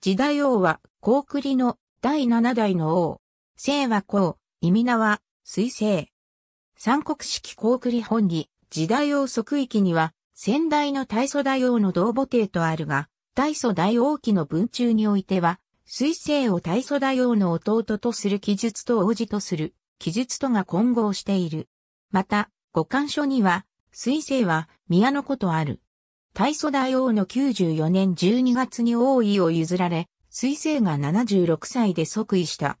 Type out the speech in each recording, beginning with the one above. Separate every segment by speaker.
Speaker 1: 時代王は、高栗の第七代の王。姓は高、意味名は、水星。三国式高栗本義、時代王即域には、先代の大祖大王の同母帝とあるが、大祖大王記の文中においては、水星を大祖大王の弟とする記述と王子とする、記述とが混合している。また、五感書には、水星は宮のことある。大祖大王の94年12月に王位を譲られ、水星が76歳で即位した。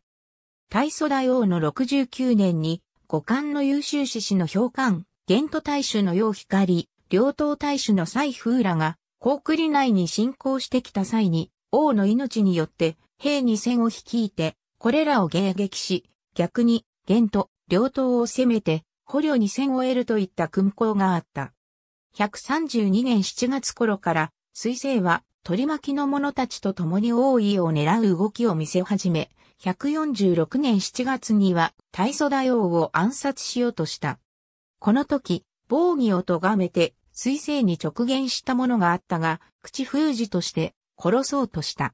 Speaker 1: 大祖大王の69年に、五冠の優秀志士の評官、玄都大主の陽光、両党大主の蔡風らが、高句麗内に侵攻してきた際に、王の命によって、兵に戦を率いて、これらを迎撃し、逆に、玄都、両党を攻めて、捕虜に戦を得るといった勲功があった。132年7月頃から、水星は取り巻きの者たちと共に王位を狙う動きを見せ始め、146年7月には大祖大王を暗殺しようとした。この時、防御を咎めて水星に直言したものがあったが、口封じとして殺そうとした。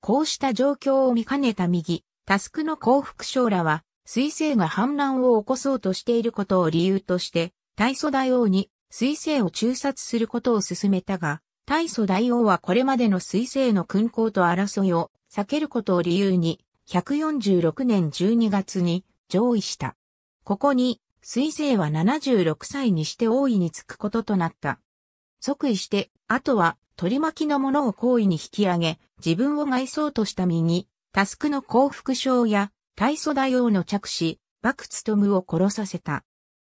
Speaker 1: こうした状況を見かねた右、タスクの幸福将らは、水星が反乱を起こそうとしていることを理由として、大祖大王に水星を中殺することを進めたが、大祖大王はこれまでの水星の勲功と争いを避けることを理由に、146年12月に上位した。ここに、水星は76歳にして王位につくこととなった。即位して、あとは取り巻きのものを好意に引き上げ、自分を害そうとした身に、タスクの幸福症や、大祖大王の着手、バクツトムを殺させた。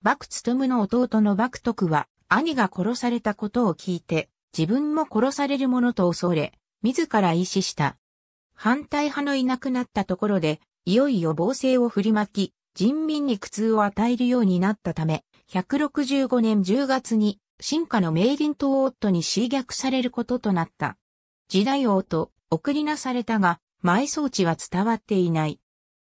Speaker 1: バクツトムの弟のバクトクは、兄が殺されたことを聞いて、自分も殺されるものと恐れ、自ら意志した。反対派のいなくなったところで、いよいよ暴政を振りまき、人民に苦痛を与えるようになったため、165年10月に、進化の明林党夫に侵略されることとなった。時代王と送りなされたが、埋葬地は伝わっていない。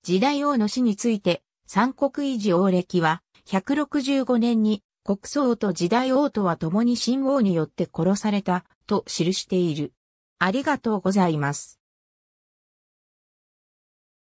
Speaker 1: 時代王の死について、三国維持王歴は、165年に国葬と時代王とは共に新王によって殺されたと記している。ありがとうございます。